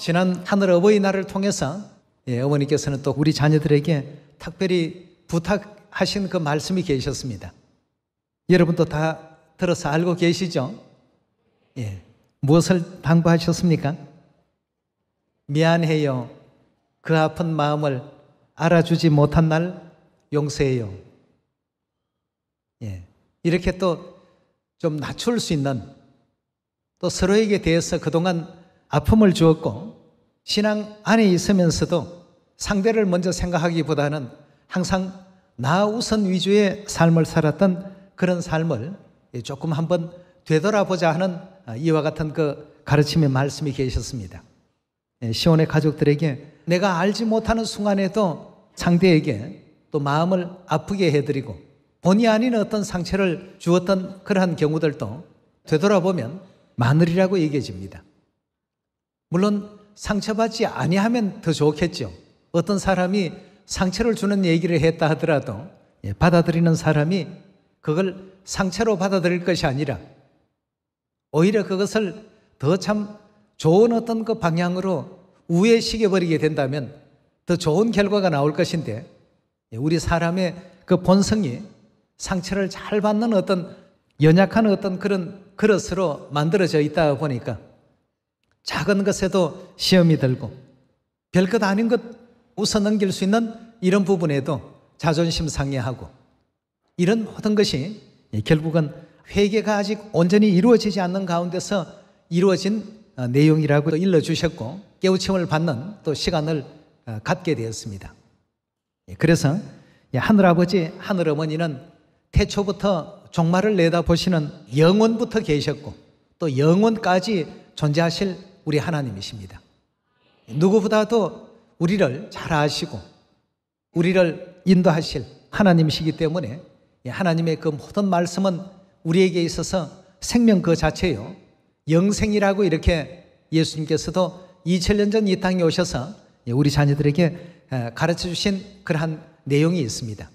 지난 하늘 어버이날을 통해서 예, 어머니께서는 또 우리 자녀들에게 특별히 부탁하신 그 말씀이 계셨습니다. 여러분도 다 들어서 알고 계시죠? 예. 무엇을 당부하셨습니까? 미안해요. 그 아픈 마음을 알아주지 못한 날 용서해요. 예. 이렇게 또 좀 낮출 수 있는 또 서로에게 대해서 그동안 아픔을 주었고 신앙 안에 있으면서도 상대를 먼저 생각하기보다는 항상 나 우선 위주의 삶을 살았던 그런 삶을 조금 한번 되돌아보자 하는 아, 이와 같은 그 가르침의 말씀이 계셨습니다. 예, 시온의 가족들에게 내가 알지 못하는 순간에도 상대에게 또 마음을 아프게 해드리고 본의 아닌 어떤 상처를 주었던 그러한 경우들도 되돌아보면 마늘이라고 얘기해집니다. 물론 상처받지 아니하면 더 좋겠죠. 어떤 사람이 상처를 주는 얘기를 했다 하더라도 예, 받아들이는 사람이 그걸 상처로 받아들일 것이 아니라 오히려 그것을 더 참 좋은 어떤 그 방향으로 우회시켜버리게 된다면 더 좋은 결과가 나올 것인데 예, 우리 사람의 그 본성이 상처를 잘 받는 어떤 연약한 어떤 그런 그릇으로 만들어져 있다 보니까 작은 것에도 시험이 들고 별 것 아닌 것 웃어 넘길 수 있는 이런 부분에도 자존심 상해하고 이런 모든 것이 결국은 회개가 아직 온전히 이루어지지 않는 가운데서 이루어진 어, 내용이라고 일러주셨고 깨우침을 받는 또 시간을 어, 갖게 되었습니다. 예, 그래서 하늘아버지, 하늘어머니는 태초부터 종말을 내다보시는 영원부터 계셨고 또 영원까지 존재하실 우리 하나님이십니다. 누구보다도 우리를 잘 아시고 우리를 인도하실 하나님이시기 때문에 하나님의 그 모든 말씀은 우리에게 있어서 생명 그 자체요. 영생이라고 이렇게 예수님께서도 2000년 전 이 땅에 오셔서 우리 자녀들에게 가르쳐 주신 그러한 내용이 있습니다.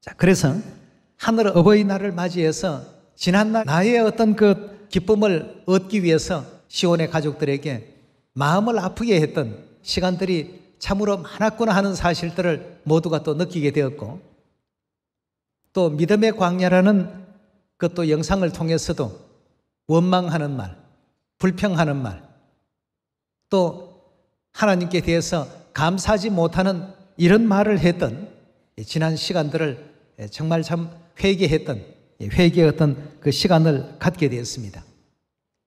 자, 그래서 하늘 어버이날을 맞이해서 지난날 나의 어떤 그 기쁨을 얻기 위해서 시온의 가족들에게 마음을 아프게 했던 시간들이 참으로 많았구나 하는 사실들을 모두가 또 느끼게 되었고 또 믿음의 광야라는 그것도 영상을 통해서도 원망하는 말, 불평하는 말, 또 하나님께 대해서 감사하지 못하는 이런 말을 했던 지난 시간들을 정말 참 회개했던 회개의 어그 시간을 갖게 되었습니다.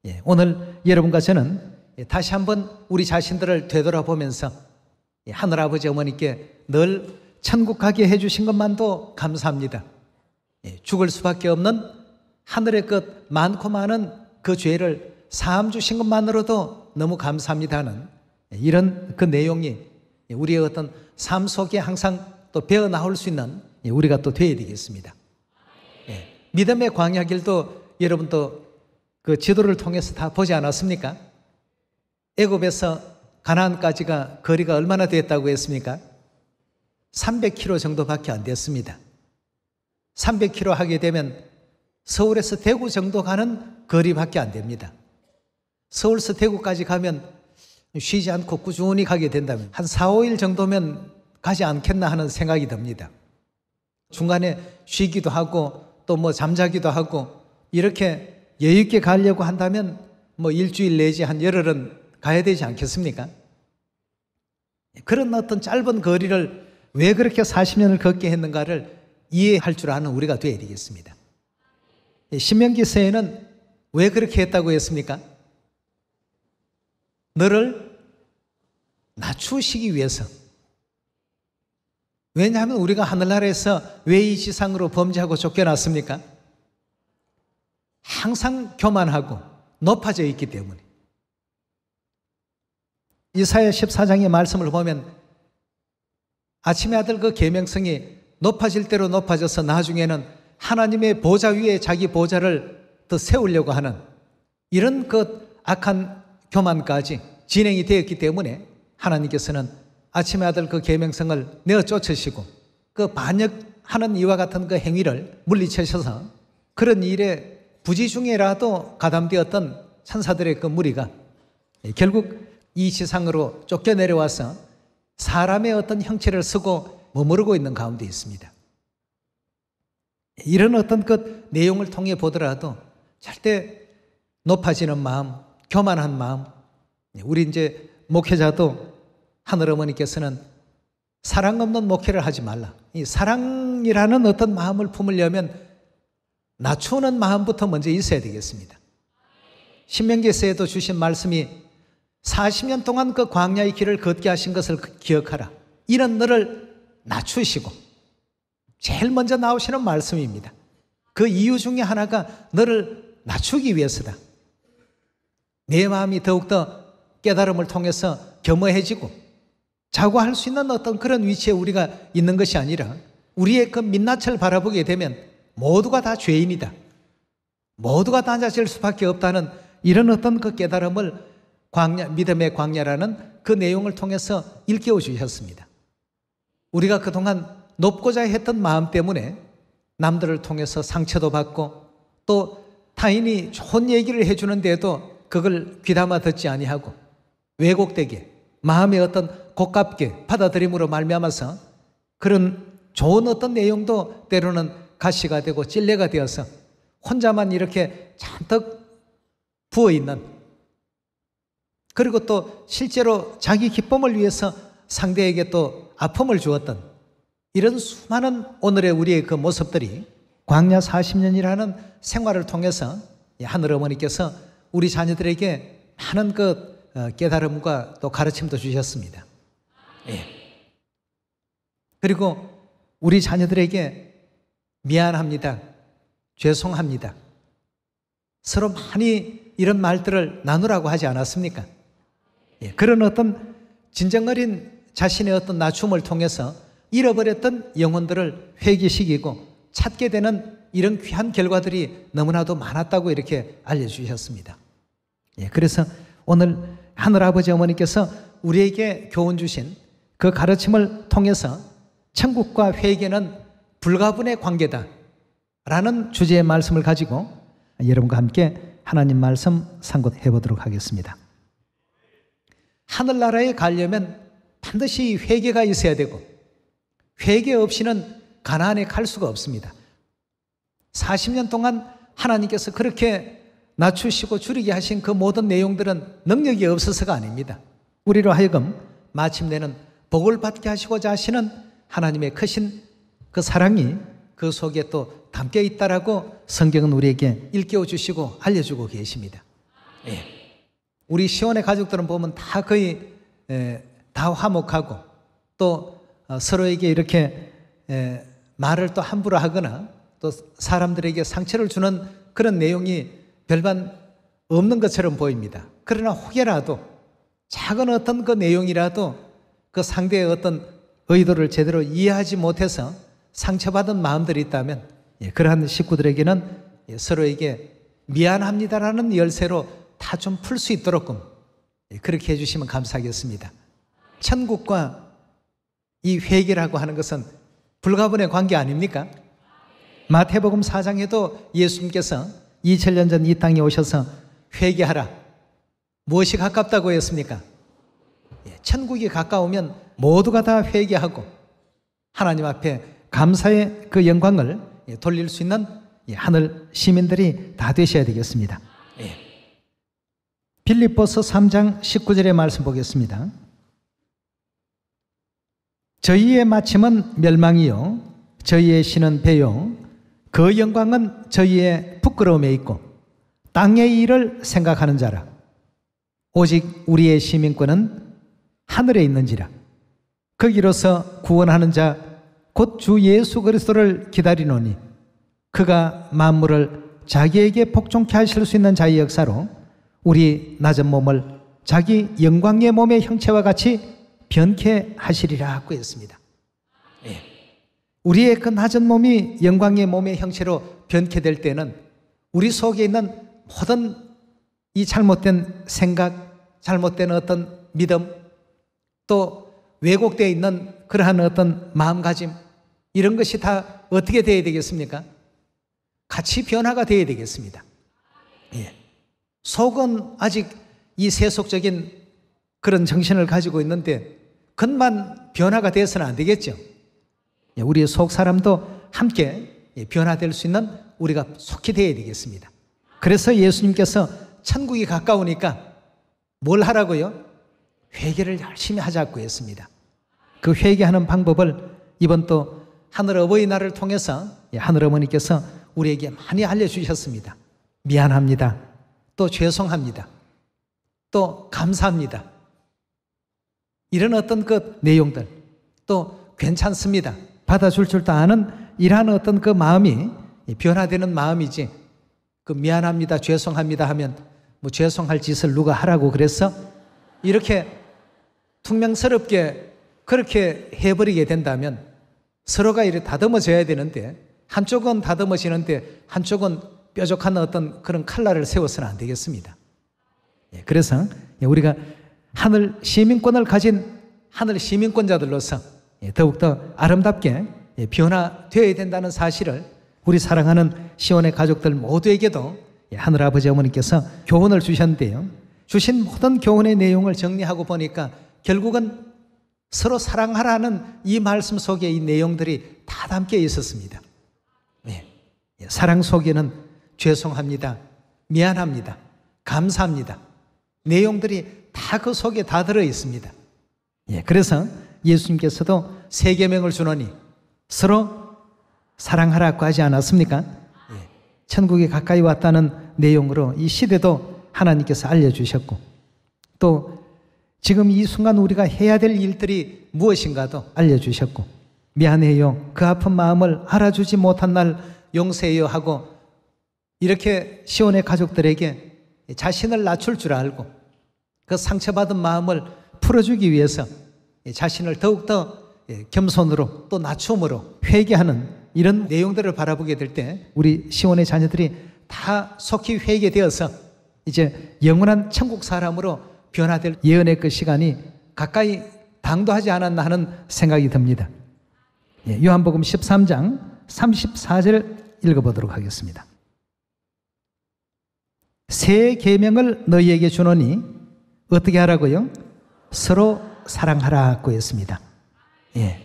예, 오늘 여러분과 저는 예, 다시 한번 우리 자신들을 되돌아보면서 예, 하늘 아버지 어머니께 늘 천국 하게 해주신 것만도 감사합니다. 예, 죽을 수밖에 없는 하늘의 끝 많고 많은 그 죄를 사함 주신 것만으로도 너무 감사합니다는 예, 이런 그 내용이 우리의 어떤 삶 속에 항상 또 배어 나올 수 있는 우리가 또 돼야 되겠습니다. 예, 믿음의 광야길도 여러분도 그 지도를 통해서 다 보지 않았습니까? 애굽에서 가나안까지가 거리가 얼마나 됐다고 했습니까? 300km 정도밖에 안 됐습니다. 300km 하게 되면 서울에서 대구 정도 가는 거리밖에 안 됩니다. 서울서 에 대구까지 가면 쉬지 않고 꾸준히 가게 된다면 한 4, 5일 정도면 가지 않겠나 하는 생각이 듭니다. 중간에 쉬기도 하고 또 뭐 잠자기도 하고 이렇게 여유 있게 가려고 한다면 뭐 일주일 내지 한 열흘은 가야 되지 않겠습니까? 그런 어떤 짧은 거리를 왜 그렇게 40년을 걷게 했는가를 이해할 줄 아는 우리가 되어야 되겠습니다. 예, 신명기서에는 왜 그렇게 했다고 했습니까? 너를 낮추시기 위해서. 왜냐하면 우리가 하늘나라에서 왜 이 지상으로 범죄하고 쫓겨났습니까? 항상 교만하고 높아져 있기 때문에. 이사야 14장의 말씀을 보면 아침의 아들 그 계명성이 높아질 대로 높아져서 나중에는 하나님의 보좌 위에 자기 보좌를 더 세우려고 하는 이런 그 악한 교만까지 진행이 되었기 때문에 하나님께서는 아침의 아들 그 계명성을 내어 쫓으시고 그 반역하는 이와 같은 그 행위를 물리치셔서 그런 일에 부지 중에라도 가담되었던 천사들의 그 무리가 예, 결국 이 지상으로 쫓겨 내려와서 사람의 어떤 형체를 쓰고 머무르고 있는 가운데 있습니다. 이런 어떤 그 내용을 통해 보더라도 절대 높아지는 마음, 교만한 마음, 예, 우리 이제 목회자도 하늘어머니께서는 사랑 없는 목회를 하지 말라. 이 사랑이라는 어떤 마음을 품으려면 낮추는 마음부터 먼저 있어야 되겠습니다. 신명기서도 주신 말씀이 40년 동안 그 광야의 길을 걷게 하신 것을 그 기억하라. 이런 너를 낮추시고 제일 먼저 나오시는 말씀입니다. 그 이유 중에 하나가 너를 낮추기 위해서다. 내 마음이 더욱더 깨달음을 통해서 겸허해지고 자고할 수 있는 어떤 그런 위치에 우리가 있는 것이 아니라 우리의 그 민낯을 바라보게 되면 모두가 다 죄인이다. 모두가 다 자실 수밖에 없다는 이런 어떤 그 깨달음을 광야, 믿음의 광야라는 그 내용을 통해서 일깨워 주셨습니다. 우리가 그동안 높고자 했던 마음 때문에 남들을 통해서 상처도 받고 또 타인이 좋은 얘기를 해주는데도 그걸 귀담아 듣지 아니하고 왜곡되게 마음의 어떤 고깝게 받아들임으로 말미암아서 그런 좋은 어떤 내용도 때로는 가시가 되고 찔레가 되어서 혼자만 이렇게 잔뜩 부어 있는 그리고 또 실제로 자기 기쁨을 위해서 상대에게 또 아픔을 주었던 이런 수많은 오늘의 우리의 그 모습들이 광야 40년이라는 생활을 통해서 하늘 어머니께서 우리 자녀들에게 많은 그 어, 깨달음과 또 가르침도 주셨습니다. 예. 그리고 우리 자녀들에게 미안합니다. 죄송합니다. 서로 많이 이런 말들을 나누라고 하지 않았습니까? 예, 그런 어떤 진정 어린 자신의 어떤 낮춤을 통해서 잃어버렸던 영혼들을 회기시키고 찾게 되는 이런 귀한 결과들이 너무나도 많았다고 이렇게 알려주셨습니다. 예, 그래서 오늘 하늘아버지 어머니께서 우리에게 교훈 주신 그 가르침을 통해서 천국과 회개는 불가분의 관계다. 라는 주제의 말씀을 가지고 여러분과 함께 하나님 말씀 상고해 보도록 하겠습니다. 하늘나라에 가려면 반드시 회개가 있어야 되고 회개 없이는 가나안에 갈 수가 없습니다. 40년 동안 하나님께서 그렇게 낮추시고 줄이게 하신 그 모든 내용들은 능력이 없어서가 아닙니다. 우리로 하여금 마침내는 복을 받게 하시고자 하시는 하나님의 크신 그 사랑이 그 속에 또 담겨 있다라고 성경은 우리에게 일깨워 주시고 알려주고 계십니다. 예. 우리 시온의 가족들은 보면 다 거의 에, 예, 다 화목하고 또 어, 서로에게 이렇게 에, 예, 말을 또 함부로 하거나 또 사람들에게 상처를 주는 그런 내용이 별반 없는 것처럼 보입니다. 그러나 혹여라도 작은 어떤 그 내용이라도 그 상대의 어떤 의도를 제대로 이해하지 못해서 상처받은 마음들이 있다면 예, 그러한 식구들에게는 예, 서로에게 미안합니다라는 열쇠로 다 좀 풀 수 있도록끔 예, 그렇게 해주시면 감사하겠습니다. 천국과 이 회개라고 하는 것은 불가분의 관계 아닙니까? 마태복음 4장에도 예수님께서 2 0년 전 이 땅에 오셔서 회개하라. 무엇이 가깝다고 했습니까? 예, 천국이 가까우면 모두가 다 회개하고 하나님 앞에 감사의 그 영광을 예, 돌릴 수 있는 예, 하늘 시민들이 다 되셔야 되겠습니다. 빌립보서 3장 19절의 말씀 보겠습니다. 저희의 마침은 멸망이요 저희의 신은 배요 그 영광은 저희의 부끄러움에 있고 땅의 일을 생각하는 자라 오직 우리의 시민권은 하늘에 있는지라 거기로서 구원하는 자 곧주 예수 그리스도를 기다리노니 그가 만물을 자기에게 복종케 하실 수 있는 자의 역사로 우리 낮은 몸을 자기 영광의 몸의 형체와 같이 변케 하시리라 하고 있습니다 예. 우리의 그 낮은 몸이 영광의 몸의 형체로 변케될 때는 우리 속에 있는 모든 이 잘못된 생각, 잘못된 어떤 믿음, 또 왜곡되어 있는 그러한 어떤 마음가짐, 이런 것이 다 어떻게 돼야 되겠습니까? 같이 변화가 돼야 되겠습니다. 예. 속은 아직 이 세속적인 그런 정신을 가지고 있는데 그만 변화가 돼서는 안 되겠죠. 예. 우리의 속 사람도 함께 예, 변화될 수 있는 우리가 속히 돼야 되겠습니다. 그래서 예수님께서 천국이 가까우니까 뭘 하라고요? 회개를 열심히 하자고 했습니다. 그 회개하는 방법을 이번 또 하늘 어버이날을 통해서 예, 하늘 어머니께서 우리에게 많이 알려주셨습니다. 미안합니다. 또 죄송합니다. 또 감사합니다. 이런 어떤 그 내용들 또 괜찮습니다. 받아줄 줄도 아는 이러한 어떤 그 마음이 예, 변화되는 마음이지 그 미안합니다. 죄송합니다 하면 뭐 죄송할 짓을 누가 하라고 그래서 이렇게 퉁명스럽게 그렇게 해버리게 된다면 서로가 이렇게 다듬어져야 되는데 한쪽은 다듬어지는데 한쪽은 뾰족한 어떤 그런 칼날을 세워서는 안 되겠습니다. 예, 그래서 우리가 하늘 시민권을 가진 하늘 시민권자들로서 예, 더욱더 아름답게 예, 변화되어야 된다는 사실을 우리 사랑하는 시원의 가족들 모두에게도 하늘 아버지 어머니께서 교훈을 주셨는데요. 주신 모든 교훈의 내용을 정리하고 보니까 결국은 서로 사랑하라는 이 말씀 속에 이 내용들이 다 담겨 있었습니다. 예. 예 사랑 속에는 죄송합니다. 미안합니다. 감사합니다. 내용들이 다 그 속에 다 들어 있습니다. 예, 그래서 예수님께서도 세 계명을 주노니 서로 사랑하라고 하지 않았습니까? 예. 천국에 가까이 왔다는 내용으로 이 시대도 하나님께서 알려주셨고 또 지금 이 순간 우리가 해야 될 일들이 무엇인가도 알려주셨고, 미안해요. 그 아픈 마음을 알아주지 못한 날 용서해요 하고, 이렇게 시온의 가족들에게 자신을 낮출 줄 알고, 그 상처받은 마음을 풀어주기 위해서 자신을 더욱더 겸손으로 또 낮춤으로 회개하는 이런 내용들을 바라보게 될 때 우리 시온의 자녀들이 다 속히 회개되어서 이제 영원한 천국 사람으로 변화될 예언의 그 시간이 가까이 당도하지 않았나 하는 생각이 듭니다. 예, 요한복음 13장 34절 읽어보도록 하겠습니다. 새 계명을 너희에게 주노니 어떻게 하라고요? 서로 사랑하라고 했습니다. 예.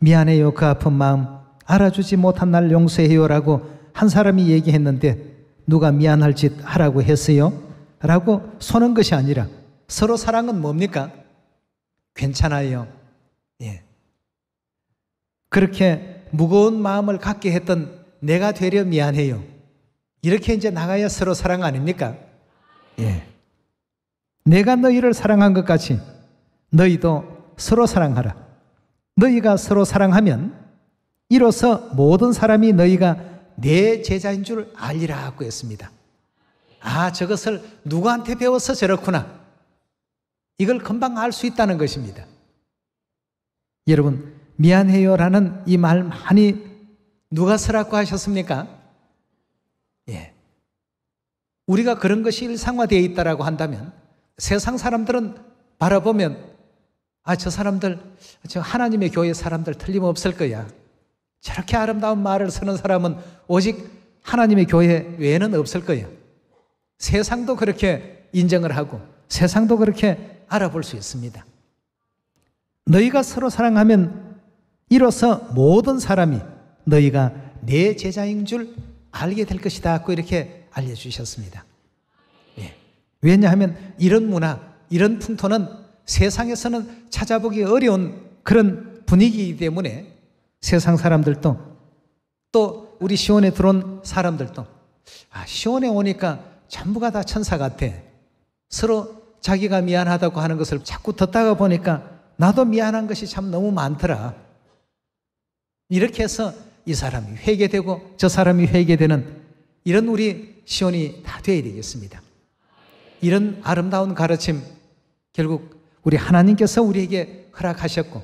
미안해요 그 아픈 마음 알아주지 못한 날 용서해요라고 한 사람이 얘기했는데 누가 미안할 짓 하라고 했어요? 라고 서는 것이 아니라 서로 사랑은 뭡니까? 괜찮아요. 예. 그렇게 무거운 마음을 갖게 했던 내가 되려 미안해요. 이렇게 이제 나가야 서로 사랑 아닙니까? 예. 내가 너희를 사랑한 것 같이 너희도 서로 사랑하라. 너희가 서로 사랑하면 이로써 모든 사람이 너희가 내 제자인 줄 알리라고 했습니다. 아, 저것을 누구한테 배워서 저렇구나. 이걸 금방 알 수 있다는 것입니다. 여러분, 미안해요라는 이 말 많이 누가 쓰라고 하셨습니까? 예. 우리가 그런 것이 일상화되어 있다라고 한다면 세상 사람들은 바라보면 아, 저 사람들, 저 하나님의 교회 사람들 틀림없을 거야. 저렇게 아름다운 말을 쓰는 사람은 오직 하나님의 교회 외에는 없을 거예 세상도 그렇게 인정을 하고 세상도 그렇게 알아볼 수 있습니다. 너희가 서로 사랑하면 이로써 모든 사람이 너희가 내 제자인 줄 알게 될 것이다. 고 이렇게 알려주셨습니다. 예. 왜냐하면 이런 문화, 이런 풍토는 세상에서는 찾아보기 어려운 그런 분위기이기 때문에 세상 사람들도 또 우리 시온에 들어온 사람들도 아, 시온에 오니까 전부가 다 천사 같아. 서로 자기가 미안하다고 하는 것을 자꾸 듣다가 보니까 나도 미안한 것이 참 너무 많더라. 이렇게 해서 이 사람이 회개되고 저 사람이 회개되는 이런 우리 시온이 다 돼야 되겠습니다. 이런 아름다운 가르침 결국 우리 하나님께서 우리에게 허락하셨고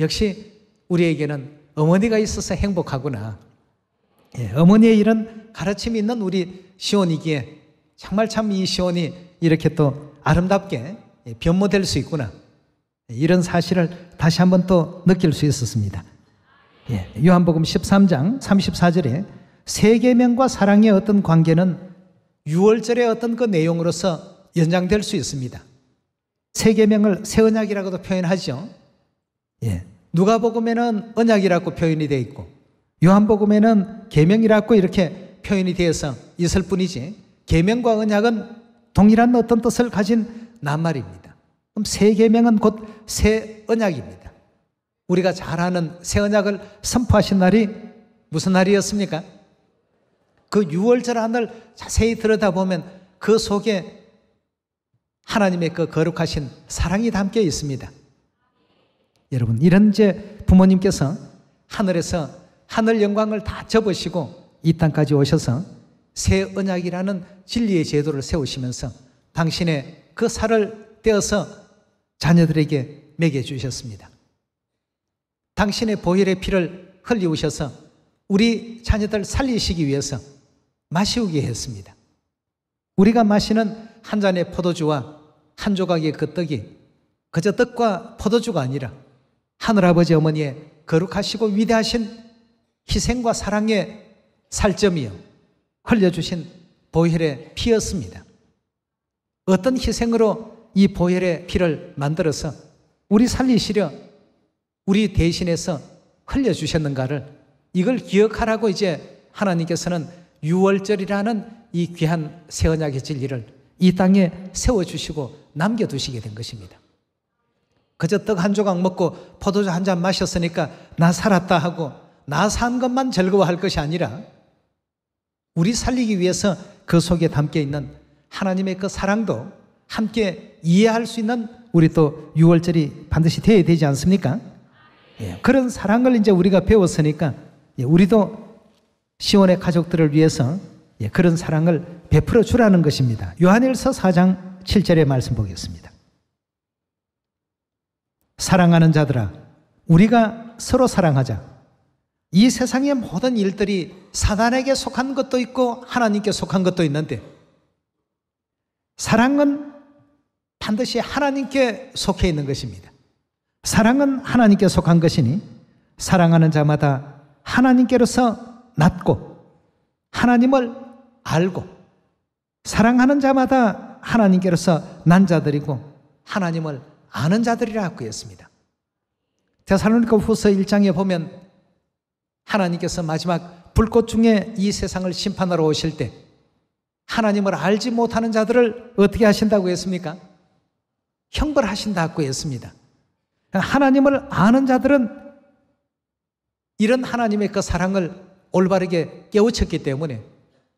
역시 우리에게는 어머니가 있어서 행복하구나. 예, 어머니의 이런 가르침이 있는 우리 시온이기에 정말 참 이 시온이 이렇게 또 아름답게 예, 변모될 수 있구나. 예, 이런 사실을 다시 한번 또 느낄 수 있었습니다. 예, 요한복음 13장 34절에 세계명과 사랑의 어떤 관계는 6월절의 어떤 그 내용으로서 연장될 수 있습니다. 세계명을 새 언약이라고도 표현하죠. 예, 누가복음에는 언약이라고 표현이 되어 있고 요한복음에는 계명이라고 이렇게 표현이 되어서 있을 뿐이지 계명과 언약은 동일한 어떤 뜻을 가진 낱말입니다. 그럼 새 계명은 곧 새 언약입니다. 우리가 잘 아는 새 언약을 선포하신 날이 무슨 날이었습니까? 그 6월절 한을 자세히 들여다보면 그 속에 하나님의 그 거룩하신 사랑이 담겨 있습니다. 여러분, 이런 제 부모님께서 하늘에서 하늘 영광을 다 접으시고 이 땅까지 오셔서 새 언약이라는 진리의 제도를 세우시면서 당신의 그 살을 떼어서 자녀들에게 먹여주셨습니다. 당신의 보혈의 피를 흘리우셔서 우리 자녀들 살리시기 위해서 마시우게 했습니다. 우리가 마시는 한 잔의 포도주와 한 조각의 그 떡이 그저 떡과 포도주가 아니라 하늘아버지 어머니의 거룩하시고 위대하신 희생과 사랑의 살점이요. 흘려주신 보혈의 피였습니다. 어떤 희생으로 이 보혈의 피를 만들어서 우리 살리시려 우리 대신해서 흘려주셨는가를 이걸 기억하라고 이제 하나님께서는 6월절이라는 이 귀한 새언약의 진리를 이 땅에 세워주시고 남겨두시게 된 것입니다. 그저 떡 한 조각 먹고 포도주 한 잔 마셨으니까 나 살았다 하고 나 산 것만 즐거워할 것이 아니라 우리 살리기 위해서 그 속에 담겨 있는 하나님의 그 사랑도 함께 이해할 수 있는 우리 또 6월절이 반드시 돼야 되지 않습니까? 예, 그런 사랑을 이제 우리가 배웠으니까 예, 우리도 시원의 가족들을 위해서 예, 그런 사랑을 베풀어 주라는 것입니다. 요한일서 4장 7절의 말씀 보겠습니다. 사랑하는 자들아, 우리가 서로 사랑하자. 이 세상의 모든 일들이 사단에게 속한 것도 있고 하나님께 속한 것도 있는데 사랑은 반드시 하나님께 속해 있는 것입니다. 사랑은 하나님께 속한 것이니 사랑하는 자마다 하나님께로서 낫고 하나님을 알고 사랑하는 자마다 하나님께로서 난 자들이고 하나님을 아는 자들이라 고 했습니다. 대살로니가 후서 1장에 보면 하나님께서 마지막 불꽃 중에 이 세상을 심판하러 오실 때 하나님을 알지 못하는 자들을 어떻게 하신다고 했습니까? 형벌하신다고 했습니다. 하나님을 아는 자들은 이런 하나님의 그 사랑을 올바르게 깨우쳤기 때문에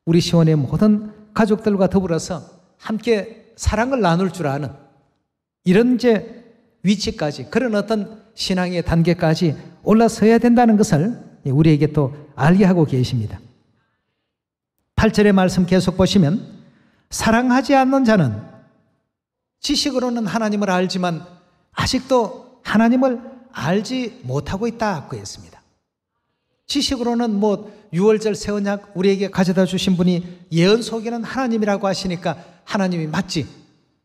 우리 시원의 모든 가족들과 더불어서 함께 사랑을 나눌 줄 아는 이런 제 위치까지 그런 어떤 신앙의 단계까지 올라서야 된다는 것을 예, 우리에게 또 알게 하고 계십니다. 8절의 말씀 계속 보시면 사랑하지 않는 자는 지식으로는 하나님을 알지만 아직도 하나님을 알지 못하고 있다고 그 했습니다. 지식으로는 뭐 6월절 새 언약 우리에게 가져다 주신 분이 예언 속에는 하나님이라고 하시니까 하나님이 맞지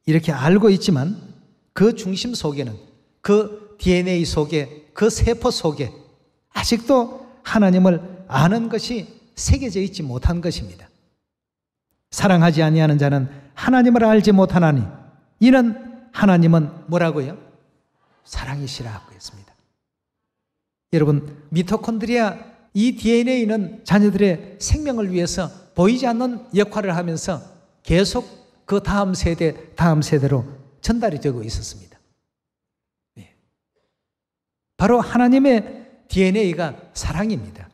이렇게 알고 있지만 그 중심 속에는 그 DNA 속에 그 세포 속에 아직도 하나님을 아는 것이 새겨져 있지 못한 것입니다. 사랑하지 아니하는 자는 하나님을 알지 못하나니 이는 하나님은 뭐라고요? 사랑이시라고 했습니다. 여러분 미토콘드리아 이 DNA는 자녀들의 생명을 위해서 보이지 않는 역할을 하면서 계속 그 다음 세대 다음 세대로 전달이 되고 있었습니다. 네. 바로 하나님의 DNA가 사랑입니다.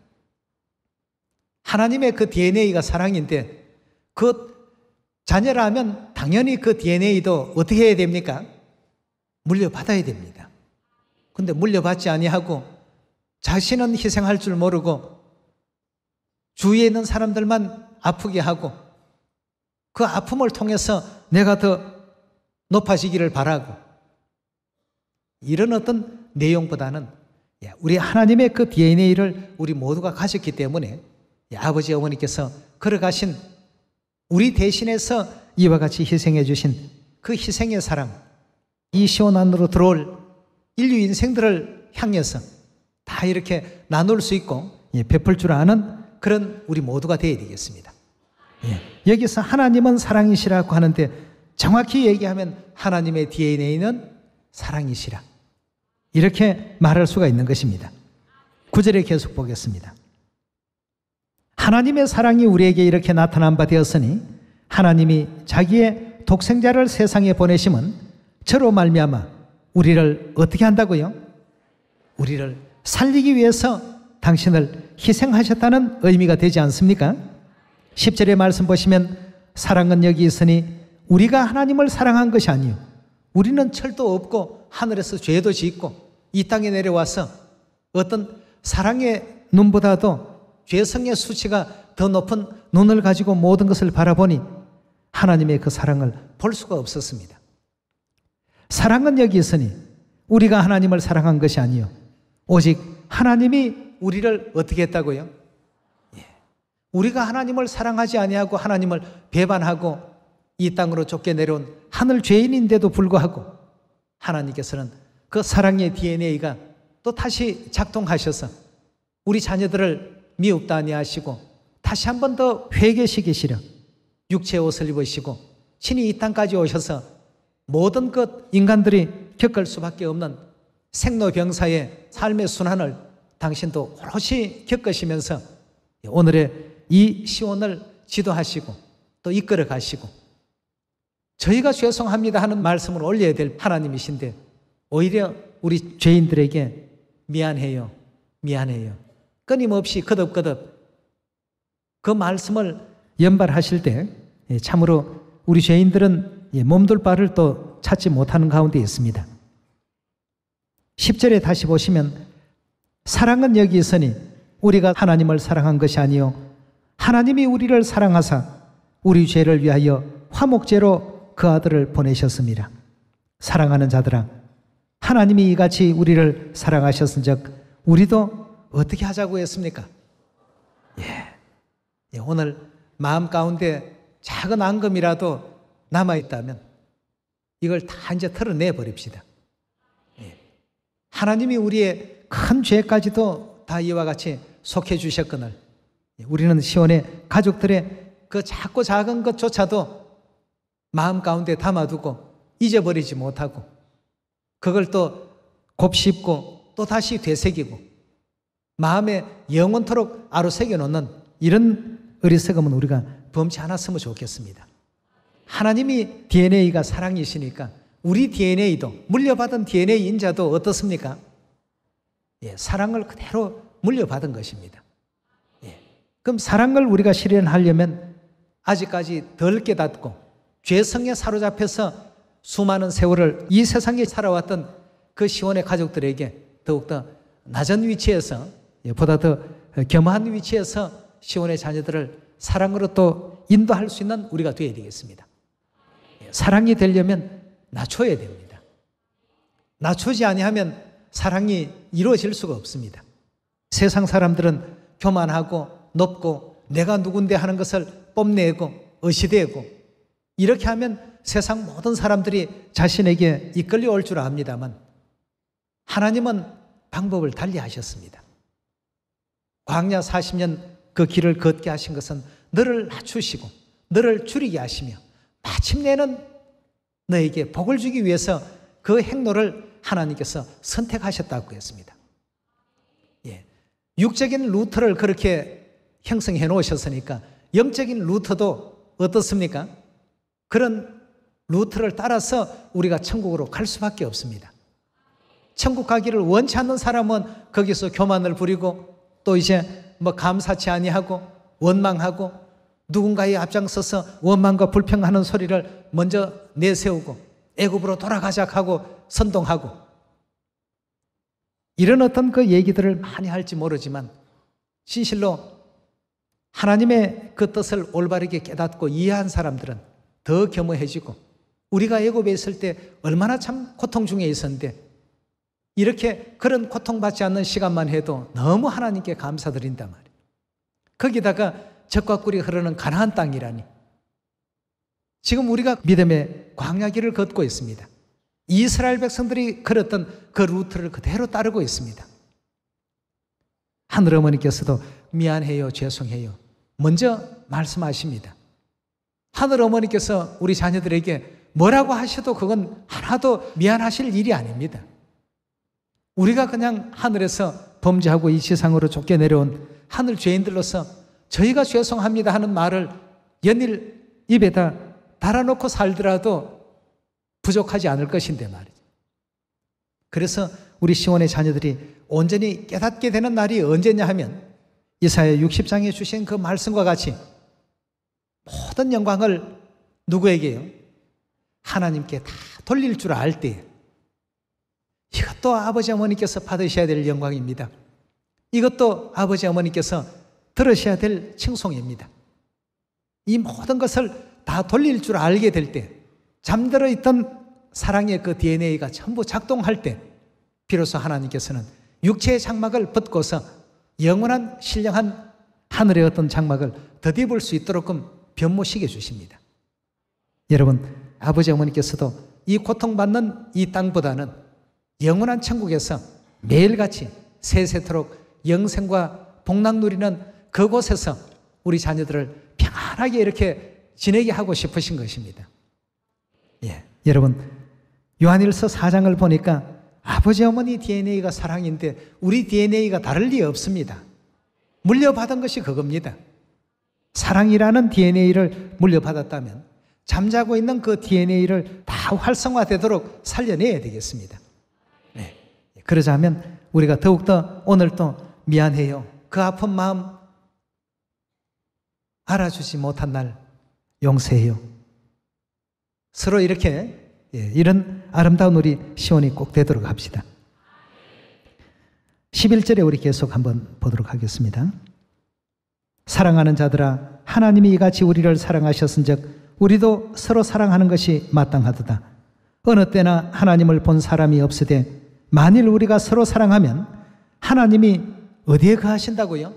하나님의 그 DNA가 사랑인데 그 자녀라면 당연히 그 DNA도 어떻게 해야 됩니까? 물려받아야 됩니다. 근데 물려받지 아니하고 자신은 희생할 줄 모르고 주위에 있는 사람들만 아프게 하고 그 아픔을 통해서 내가 더 높아지기를 바라고 이런 어떤 내용보다는 예, 우리 하나님의 그 DNA를 우리 모두가 가졌기 때문에 예, 아버지 어머니께서 걸어가신 우리 대신해서 이와 같이 희생해 주신 그 희생의 사랑이 시온 안으로 들어올 인류 인생들을 향해서 다 이렇게 나눌 수 있고 예, 베풀 줄 아는 그런 우리 모두가 되어야 되겠습니다. 예. 여기서 하나님은 사랑이시라고 하는데 정확히 얘기하면 하나님의 DNA는 사랑이시라. 이렇게 말할 수가 있는 것입니다. 구절에 계속 보겠습니다. 하나님의 사랑이 우리에게 이렇게 나타난 바 되었으니 하나님이 자기의 독생자를 세상에 보내심은 저로 말미암아 우리를 어떻게 한다고요? 우리를 살리기 위해서 당신을 희생하셨다는 의미가 되지 않습니까? 10절의 말씀 보시면 사랑은 여기 있으니 우리가 하나님을 사랑한 것이 아니요 우리는 철도 없고 하늘에서 죄도 짓고 이 땅에 내려와서 어떤 사랑의 눈보다도 죄성의 수치가 더 높은 눈을 가지고 모든 것을 바라보니 하나님의 그 사랑을 볼 수가 없었습니다. 사랑은 여기 있으니 우리가 하나님을 사랑한 것이 아니요. 오직 하나님이 우리를 어떻게 했다고요? 예. 우리가 하나님을 사랑하지 아니하고 하나님을 배반하고 이 땅으로 좁게 내려온 하늘 죄인인데도 불구하고 하나님께서는 그 사랑의 DNA가 또 다시 작동하셔서 우리 자녀들을 미흡다 아니하시고 다시 한 번 더 회개시키시려 육체의 옷을 입으시고 신이 이 땅까지 오셔서 모든 것 인간들이 겪을 수밖에 없는 생로병사의 삶의 순환을 당신도 오롯이 겪으시면서 오늘의 이 시원을 지도하시고 또 이끌어 가시고 저희가 죄송합니다 하는 말씀을 올려야 될 하나님이신데 오히려 우리 죄인들에게 미안해요. 미안해요. 끊임없이 거듭거듭 그 말씀을 연발하실 때 예, 참으로 우리 죄인들은 예, 몸둘 바를 또 찾지 못하는 가운데 있습니다. 10절에 다시 보시면 사랑은 여기 있으니 우리가 하나님을 사랑한 것이 아니요 하나님이 우리를 사랑하사 우리 죄를 위하여 화목제로 그 아들을 보내셨습니다. 사랑하는 자들아, 하나님이 이같이 우리를 사랑하셨은즉 우리도 어떻게 하자고 했습니까? 예, 예. 오늘 마음 가운데 작은 앙금이라도 남아 있다면 이걸 다 이제 털어내 버립시다. 예. 하나님이 우리의 큰 죄까지도 다 이와 같이 속해 주셨거늘 예, 우리는 시원의 가족들의 그 작고 작은 것조차도 마음 가운데 담아두고 잊어버리지 못하고 그걸 또 곱씹고 또 다시 되새기고 마음에 영원토록 아로 새겨놓는 이런 어리석음은 우리가 범치 않았으면 좋겠습니다. 하나님이 DNA가 사랑이시니까 우리 DNA도 물려받은 DNA 인자도 어떻습니까? 예, 사랑을 그대로 물려받은 것입니다. 예, 그럼 사랑을 우리가 실현하려면 아직까지 덜 깨닫고 죄성에 사로잡혀서 수많은 세월을 이 세상에 살아왔던 그시원의 가족들에게 더욱더 낮은 위치에서 예, 보다 더 겸한 위치에서 시온의 자녀들을 사랑으로 또 인도할 수 있는 우리가 되어야 되겠습니다. 예, 사랑이 되려면 낮춰야 됩니다. 낮추지 아니하면 사랑이 이루어질 수가 없습니다. 세상 사람들은 교만하고 높고 내가 누군데 하는 것을 뽐내고 의시되고 이렇게 하면 세상 모든 사람들이 자신에게 이끌려올 줄 압니다만 하나님은 방법을 달리 하셨습니다. 광야 40년 그 길을 걷게 하신 것은 너를 낮추시고 너를 줄이게 하시며 마침내는 너에게 복을 주기 위해서 그 행로를 하나님께서 선택하셨다고 했습니다. 예. 육적인 루트를 그렇게 형성해 놓으셨으니까 영적인 루트도 어떻습니까? 그런 루트를 따라서 우리가 천국으로 갈 수밖에 없습니다. 천국 가기를 원치 않는 사람은 거기서 교만을 부리고 또 이제 뭐 감사치 아니하고 원망하고 누군가의 앞장서서 원망과 불평하는 소리를 먼저 내세우고 애굽으로 돌아가자 하고 선동하고 이런 어떤 그 얘기들을 많이 할지 모르지만 진실로 하나님의 그 뜻을 올바르게 깨닫고 이해한 사람들은 더 겸허해지고 우리가 애굽에 있을 때 얼마나 참 고통 중에 있었는데 이렇게 그런 고통받지 않는 시간만 해도 너무 하나님께 감사드린단 말이에요. 거기다가 적과 꿀이 흐르는 가나안 땅이라니. 지금 우리가 믿음의 광야길을 걷고 있습니다. 이스라엘 백성들이 걸었던 그 루트를 그대로 따르고 있습니다. 하늘 어머니께서도 미안해요, 죄송해요. 먼저 말씀하십니다. 하늘 어머니께서 우리 자녀들에게 뭐라고 하셔도 그건 하나도 미안하실 일이 아닙니다. 우리가 그냥 하늘에서 범죄하고 이 세상으로 쫓겨 내려온 하늘 죄인들로서 저희가 죄송합니다 하는 말을 연일 입에다 달아놓고 살더라도 부족하지 않을 것인데 말이죠. 그래서 우리 시원의 자녀들이 온전히 깨닫게 되는 날이 언제냐 하면 이사야 60장에 주신 그 말씀과 같이 모든 영광을 누구에게요? 하나님께 다 돌릴 줄 알 때 이것도 아버지 어머니께서 받으셔야 될 영광입니다. 이것도 아버지 어머니께서 들으셔야 될 칭송입니다. 이 모든 것을 다 돌릴 줄 알게 될 때, 잠들어 있던 사랑의 그 DNA가 전부 작동할 때, 비로소 하나님께서는 육체의 장막을 벗고서 영원한 신령한 하늘의 어떤 장막을 더디볼 수있도록 변모시켜 주십니다. 여러분, 아버지 어머니께서도 이 고통받는 이 땅보다는 영원한 천국에서 매일같이 세세토록 영생과 복락 누리는 그곳에서 우리 자녀들을 평안하게 이렇게 지내게 하고 싶으신 것입니다. 예. 여러분, 요한일서 4장을 보니까 아버지 어머니 DNA가 사랑인데 우리 DNA가 다를 리 없습니다. 물려받은 것이 그겁니다. 사랑이라는 DNA를 물려받았다면 잠자고 있는 그 DNA를 다 활성화되도록 살려내야 되겠습니다. 네. 그러자면 우리가 더욱더 오늘도 미안해요. 그 아픈 마음 알아주지 못한 날 용서해요. 서로 이렇게 예, 이런 아름다운 우리 시온이 꼭 되도록 합시다. 11절에 우리 계속 한번 보도록 하겠습니다. 사랑하는 자들아 하나님이 이같이 우리를 사랑하셨은즉 우리도 서로 사랑하는 것이 마땅하도다. 어느 때나 하나님을 본 사람이 없으되 만일 우리가 서로 사랑하면 하나님이 어디에 거하신다고요?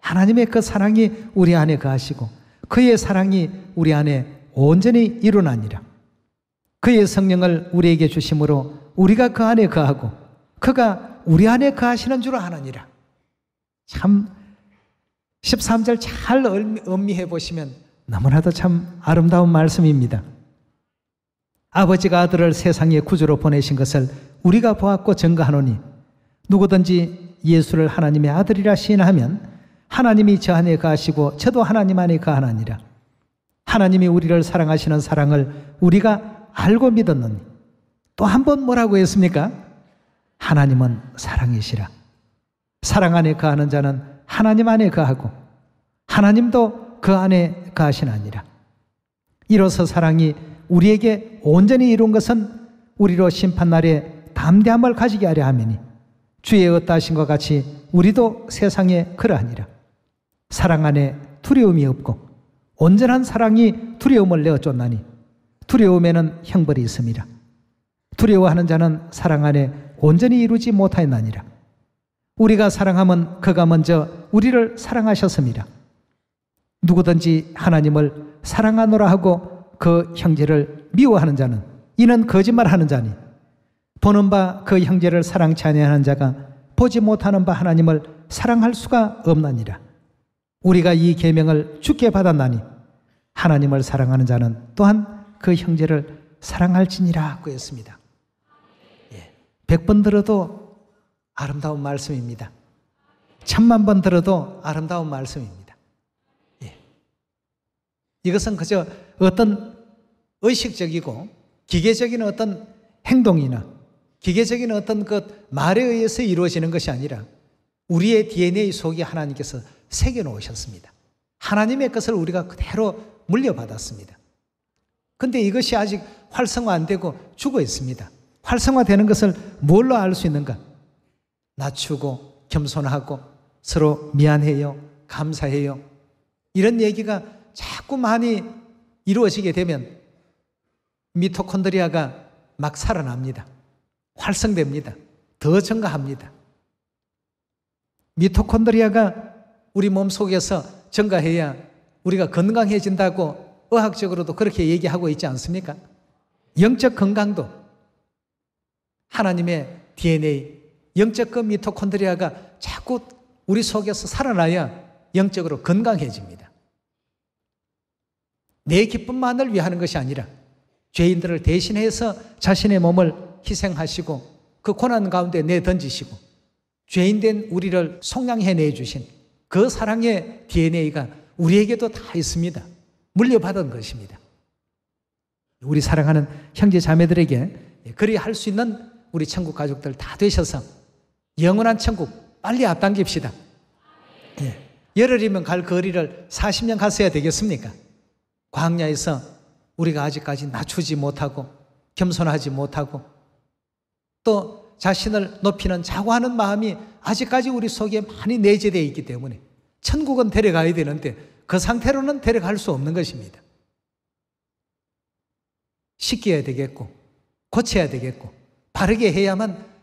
하나님의 그 사랑이 우리 안에 거하시고 그의 사랑이 우리 안에 온전히 일어나니라. 그의 성령을 우리에게 주심으로 우리가 그 안에 거하고 그가 우리 안에 거하시는 줄 아느니라. 참 13절 잘 음미해 보시면 너무나도 참 아름다운 말씀입니다. 아버지가 아들을 세상의 구주로 보내신 것을 우리가 보았고 증거하노니 누구든지 예수를 하나님의 아들이라 시하면 하나님이 저 안에 가시고 저도 하나님 안에 가하나니라. 하나님이 우리를 사랑하시는 사랑을 우리가 알고 믿었느니 또 한 번 뭐라고 했습니까? 하나님은 사랑이시라. 사랑 안에 가하는 자는 하나님 안에 거하고 하나님도 그 안에 거하시나니라. 이로써 사랑이 우리에게 온전히 이룬 것은 우리로 심판날에 담대함을 가지게 하려 하매니 주의 어떠하신것 같이 우리도 세상에 그러하니라. 사랑 안에 두려움이 없고 온전한 사랑이 두려움을 내어 쫓나니 두려움에는 형벌이 있습니다. 두려워하는 자는 사랑 안에 온전히 이루지 못하였나니라. 우리가 사랑하면 그가 먼저 우리를 사랑하셨습니다. 누구든지 하나님을 사랑하노라 하고 그 형제를 미워하는 자는 이는 거짓말하는 자니 보는 바 그 형제를 사랑치 아니하는 자가 보지 못하는 바 하나님을 사랑할 수가 없나니라. 우리가 이 계명을 주께 받았나니 하나님을 사랑하는 자는 또한 그 형제를 사랑할지니라 하고 했습니다. 예. 1번 들어도 아름다운 말씀입니다. 천만 번 들어도 아름다운 말씀입니다. 예. 이것은 그저 어떤 의식적이고 기계적인 어떤 행동이나 기계적인 어떤 그 말에 의해서 이루어지는 것이 아니라 우리의 DNA 속에 하나님께서 새겨 놓으셨습니다. 하나님의 것을 우리가 그대로 물려받았습니다. 근데 이것이 아직 활성화 안 되고 죽어 있습니다. 활성화되는 것을 뭘로 알 수 있는가? 낮추고 겸손하고 서로 미안해요. 감사해요. 이런 얘기가 자꾸 많이 이루어지게 되면 미토콘드리아가 막 살아납니다. 활성됩니다. 더 증가합니다. 미토콘드리아가 우리 몸 속에서 증가해야 우리가 건강해진다고 의학적으로도 그렇게 얘기하고 있지 않습니까? 영적 건강도 하나님의 DNA, 영적 그 미토콘드리아가 자꾸 우리 속에서 살아나야 영적으로 건강해집니다. 내 기쁨만을 위하는 것이 아니라 죄인들을 대신해서 자신의 몸을 희생하시고 그 고난 가운데 내던지시고 죄인된 우리를 속량해내 주신 그 사랑의 DNA가 우리에게도 다 있습니다. 물려받은 것입니다. 우리 사랑하는 형제 자매들에게 그리 할 수 있는 우리 천국 가족들 다 되셔서 영원한 천국 빨리 앞당깁시다. 예. 열흘이면 갈 거리를 40년 갔어야 되겠습니까? 광야에서 우리가 아직까지 낮추지 못하고 겸손하지 못하고 또 자신을 높이는 자고하는 마음이 아직까지 우리 속에 많이 내재되어 있기 때문에 천국은 데려가야 되는데 그 상태로는 데려갈 수 없는 것입니다. 씻겨야 되겠고 고쳐야 되겠고 바르게 해야만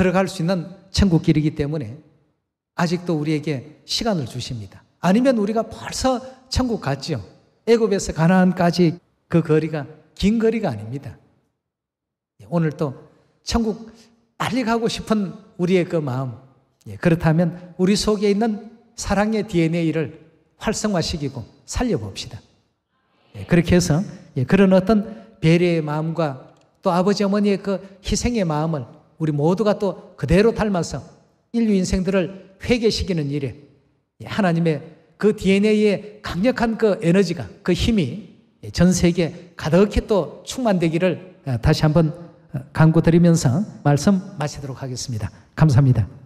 들어갈 수 있는 천국 길이기 때문에 아직도 우리에게 시간을 주십니다. 아니면 우리가 벌써 천국 갔지 애굽에서 가나안까지 그 거리가 긴 거리가 아닙니다. 예, 오늘 또 천국 빨리 가고 싶은 우리의 그 마음. 예, 그렇다면 우리 속에 있는 사랑의 DNA를 활성화시키고 살려봅시다. 예, 그렇게 해서 그런 어떤 배려의 마음과 또 아버지 어머니의 그 희생의 마음을 우리 모두가 또 그대로 닮아서 인류 인생들을 회개시키는 일에 예, 하나님의 그 DNA의 강력한 그 에너지가, 그 힘이 예, 전 세계에 가득히 또 충만되기를 아, 다시 한번 강구드리면서 어, 말씀 마치도록 하겠습니다. 감사합니다.